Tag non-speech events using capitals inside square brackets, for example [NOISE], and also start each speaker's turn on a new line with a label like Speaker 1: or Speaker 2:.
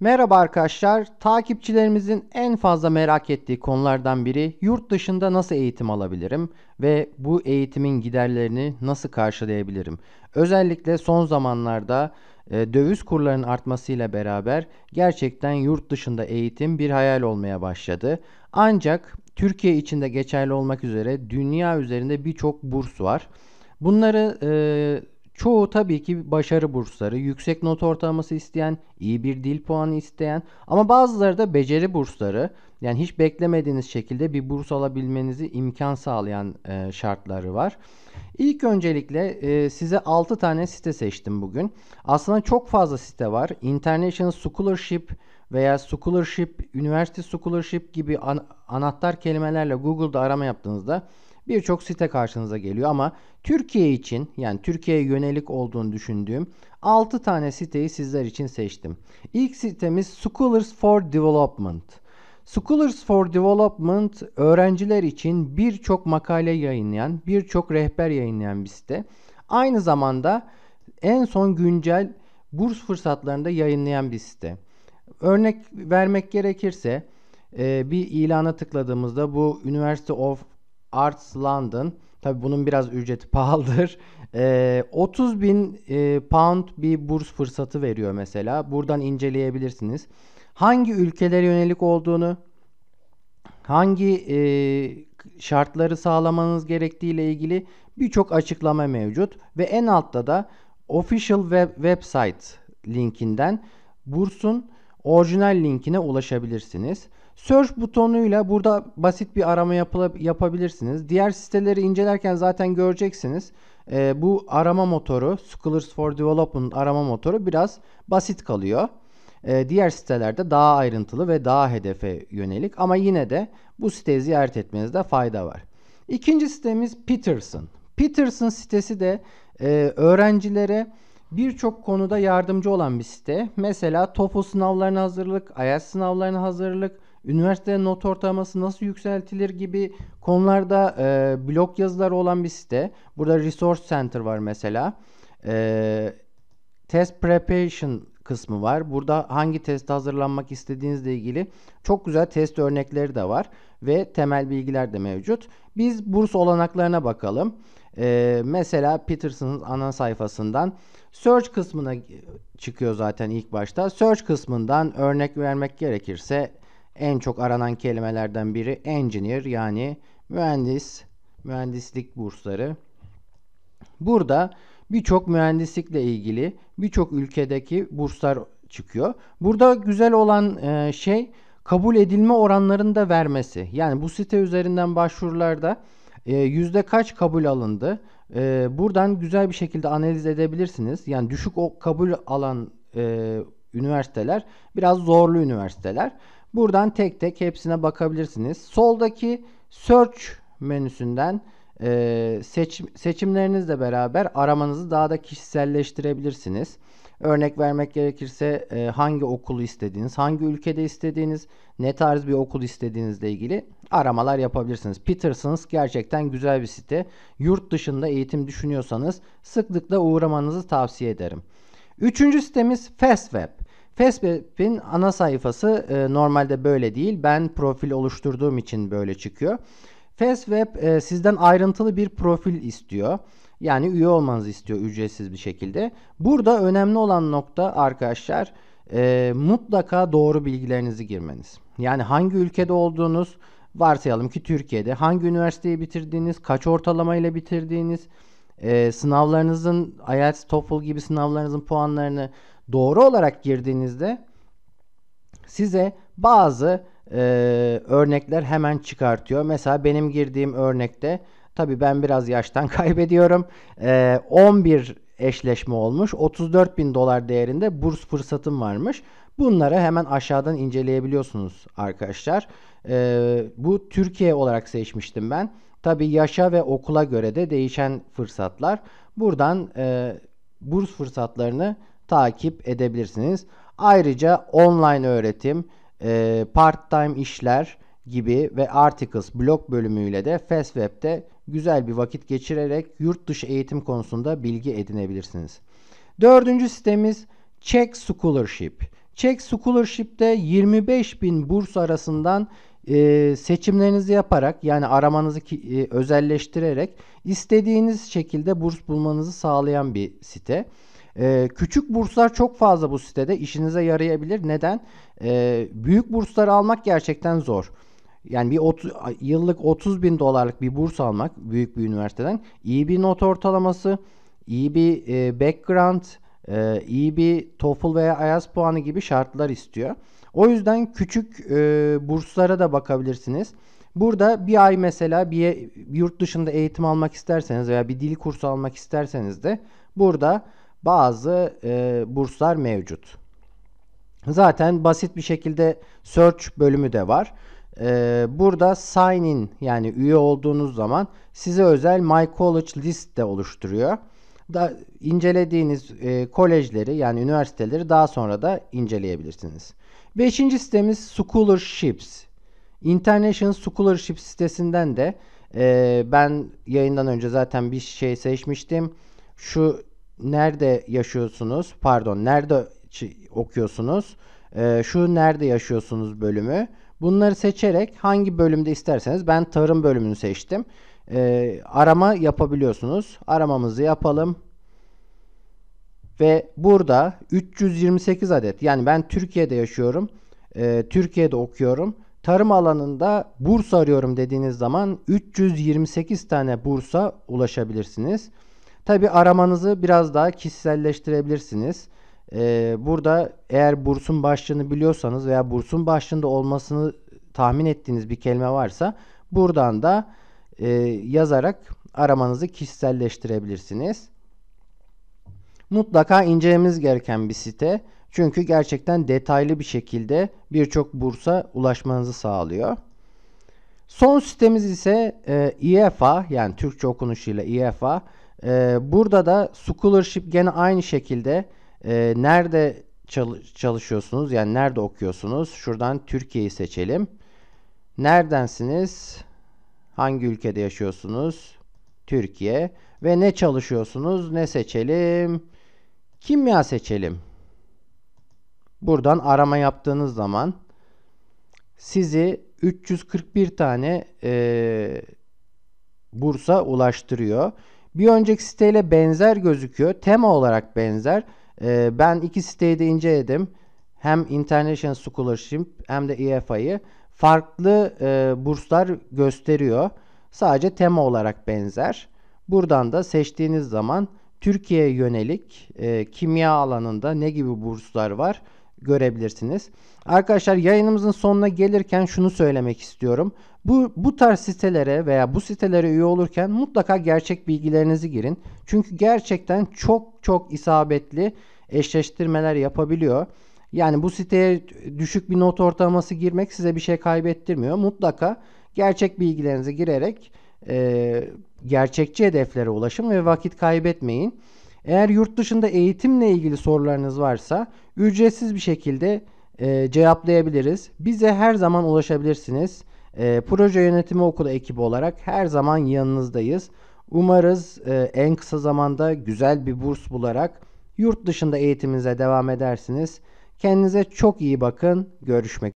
Speaker 1: Merhaba arkadaşlar. Takipçilerimizin en fazla merak ettiği konulardan biri yurt dışında nasıl eğitim alabilirim ve bu eğitimin giderlerini nasıl karşılayabilirim? Özellikle son zamanlarda e, döviz kurlarının artmasıyla beraber gerçekten yurt dışında eğitim bir hayal olmaya başladı. Ancak Türkiye içinde geçerli olmak üzere dünya üzerinde birçok burs var. Bunları e, Çoğu tabii ki başarı bursları, yüksek not ortalaması isteyen, iyi bir dil puanı isteyen ama bazıları da beceri bursları. Yani hiç beklemediğiniz şekilde bir burs alabilmenizi imkan sağlayan e, şartları var. İlk öncelikle e, size 6 tane site seçtim bugün. Aslında çok fazla site var. International Scholarship, veya scholarship, üniversite scholarship gibi an- anahtar kelimelerle Google'da arama yaptığınızda birçok site karşınıza geliyor ama Türkiye için yani Türkiye'ye yönelik olduğunu düşündüğüm 6 tane siteyi sizler için seçtim. İlk sitemiz Scholars for Development. Scholars for Development öğrenciler için birçok makale yayınlayan, birçok rehber yayınlayan bir site. Aynı zamanda en son güncel burs fırsatlarında yayınlayan bir site. Örnek vermek gerekirse e, bir ilana tıkladığımızda bu University of Arts London tabi bunun biraz ücreti pahalıdır. 30 [LAUGHS] e, bin e, pound bir burs fırsatı veriyor mesela. Buradan inceleyebilirsiniz. Hangi ülkelere yönelik olduğunu, hangi şartları sağlamanız gerektiği ile ilgili birçok açıklama mevcut ve en altta da official web, website linkinden bursun orijinal linkine ulaşabilirsiniz. Search butonuyla burada basit bir arama yapabilirsiniz. Diğer siteleri incelerken zaten göreceksiniz. E, bu arama motoru, Scholars for Development arama motoru biraz basit kalıyor. E, diğer sitelerde daha ayrıntılı ve daha hedefe yönelik ama yine de bu siteyi ziyaret etmenizde fayda var. İkinci sitemiz Peterson. Peterson sitesi de e, öğrencilere birçok konuda yardımcı olan bir site. Mesela TOEFL sınavlarına hazırlık, IELTS sınavlarına hazırlık, üniversite not ortalaması nasıl yükseltilir gibi konularda e, blog yazıları olan bir site. Burada Resource Center var mesela. E, test Preparation kısmı var. Burada hangi teste hazırlanmak istediğinizle ilgili çok güzel test örnekleri de var ve temel bilgiler de mevcut. Biz burs olanaklarına bakalım. Ee, mesela Peterson'ın ana sayfasından Search kısmına çıkıyor zaten ilk başta. Search kısmından örnek vermek gerekirse en çok aranan kelimelerden biri engineer yani mühendis, mühendislik bursları. Burada birçok mühendislikle ilgili birçok ülkedeki burslar çıkıyor. Burada güzel olan e, şey kabul edilme oranlarını da vermesi. Yani bu site üzerinden başvurularda e, yüzde kaç kabul alındı? E, buradan güzel bir şekilde analiz edebilirsiniz. Yani düşük o kabul alan e, üniversiteler biraz zorlu üniversiteler. Buradan tek tek hepsine bakabilirsiniz. Soldaki search menüsünden e, seçim, seçimlerinizle beraber aramanızı daha da kişiselleştirebilirsiniz. Örnek vermek gerekirse e, hangi okulu istediğiniz, hangi ülkede istediğiniz, ne tarz bir okul istediğinizle ilgili aramalar yapabilirsiniz. Petersons gerçekten güzel bir site. Yurt dışında eğitim düşünüyorsanız sıklıkla uğramanızı tavsiye ederim. Üçüncü sitemiz FastWeb. FastWeb'in ana sayfası e, normalde böyle değil. Ben profil oluşturduğum için böyle çıkıyor. FastWeb e, sizden ayrıntılı bir profil istiyor. Yani üye olmanızı istiyor ücretsiz bir şekilde. Burada önemli olan nokta arkadaşlar e, mutlaka doğru bilgilerinizi girmeniz. Yani hangi ülkede olduğunuz, varsayalım ki Türkiye'de hangi üniversiteyi bitirdiğiniz, kaç ortalama ile bitirdiğiniz, e, sınavlarınızın IELTS, TOEFL gibi sınavlarınızın puanlarını doğru olarak girdiğinizde size bazı e, örnekler hemen çıkartıyor. Mesela benim girdiğim örnekte tabii ben biraz yaştan [LAUGHS] kaybediyorum. E, 11 eşleşme olmuş. 34 bin dolar değerinde burs fırsatım varmış. Bunları hemen aşağıdan inceleyebiliyorsunuz arkadaşlar. E, bu Türkiye olarak seçmiştim ben. Tabii yaşa ve okula göre de değişen fırsatlar. Buradan e, burs fırsatlarını takip edebilirsiniz. Ayrıca online öğretim, e, part-time işler gibi ve Articles blog bölümüyle de Fast güzel bir vakit geçirerek yurt dışı eğitim konusunda bilgi edinebilirsiniz. Dördüncü sitemiz Czech Scholarship. Czech Scholarship'de 25 bin burs arasından e, seçimlerinizi yaparak yani aramanızı ki, e, özelleştirerek istediğiniz şekilde burs bulmanızı sağlayan bir site. Ee, küçük burslar çok fazla bu sitede işinize yarayabilir. Neden? Ee, büyük bursları almak gerçekten zor. Yani bir 30, yıllık 30 bin dolarlık bir burs almak büyük bir üniversiteden iyi bir not ortalaması, iyi bir e, background, e, iyi bir TOEFL veya IELTS puanı gibi şartlar istiyor. O yüzden küçük e, burslara da bakabilirsiniz. Burada bir ay mesela bir yurt dışında eğitim almak isterseniz veya bir dil kursu almak isterseniz de burada bazı e, burslar mevcut. Zaten basit bir şekilde search bölümü de var. Ee, burada sign in yani üye olduğunuz zaman size özel My College list de oluşturuyor. Da incelediğiniz e, kolejleri yani üniversiteleri daha sonra da inceleyebilirsiniz. Beşinci sitemiz Scholarships. International Scholarship sitesinden de e, ben yayından önce zaten bir şey seçmiştim. Şu nerede yaşıyorsunuz? Pardon, nerede okuyorsunuz? E, şu nerede yaşıyorsunuz bölümü. Bunları seçerek hangi bölümde isterseniz ben tarım bölümünü seçtim. E, arama yapabiliyorsunuz. Aramamızı yapalım. Ve burada 328 adet yani ben Türkiye'de yaşıyorum. E, Türkiye'de okuyorum. Tarım alanında burs arıyorum dediğiniz zaman 328 tane bursa ulaşabilirsiniz. Tabi aramanızı biraz daha kişiselleştirebilirsiniz. Ee, burada eğer bursun başlığını biliyorsanız veya bursun başlığında olmasını tahmin ettiğiniz bir kelime varsa buradan da e, yazarak aramanızı kişiselleştirebilirsiniz. Mutlaka incelememiz gereken bir site. Çünkü gerçekten detaylı bir şekilde birçok bursa ulaşmanızı sağlıyor. Son sitemiz ise e, e yani Türkçe okunuşuyla IEFA. E, burada da scholarship gene aynı şekilde e, nerede çalışıyorsunuz yani nerede okuyorsunuz? Şuradan Türkiye'yi seçelim. Neredensiniz? Hangi ülkede yaşıyorsunuz? Türkiye. Ve ne çalışıyorsunuz? Ne seçelim? Kimya seçelim. Buradan arama yaptığınız zaman sizi 341 tane e, bursa ulaştırıyor. Bir önceki siteyle benzer gözüküyor. Tema olarak benzer. E, ben iki siteyi de inceledim. Hem International Scholarship hem de EFA'yı. Farklı e, burslar gösteriyor. Sadece tema olarak benzer. Buradan da seçtiğiniz zaman Türkiye'ye yönelik e, kimya alanında ne gibi burslar var görebilirsiniz. Arkadaşlar yayınımızın sonuna gelirken şunu söylemek istiyorum. Bu, bu tarz sitelere veya bu sitelere üye olurken mutlaka gerçek bilgilerinizi girin. Çünkü gerçekten çok çok isabetli eşleştirmeler yapabiliyor. Yani bu siteye düşük bir not ortalaması girmek size bir şey kaybettirmiyor. Mutlaka gerçek bilgilerinizi girerek e, gerçekçi hedeflere ulaşın ve vakit kaybetmeyin. Eğer yurt dışında eğitimle ilgili sorularınız varsa ücretsiz bir şekilde e, cevaplayabiliriz. Bize her zaman ulaşabilirsiniz. E, Proje Yönetimi Okulu ekibi olarak her zaman yanınızdayız. Umarız e, en kısa zamanda güzel bir burs bularak yurt dışında eğitiminize devam edersiniz. Kendinize çok iyi bakın. Görüşmek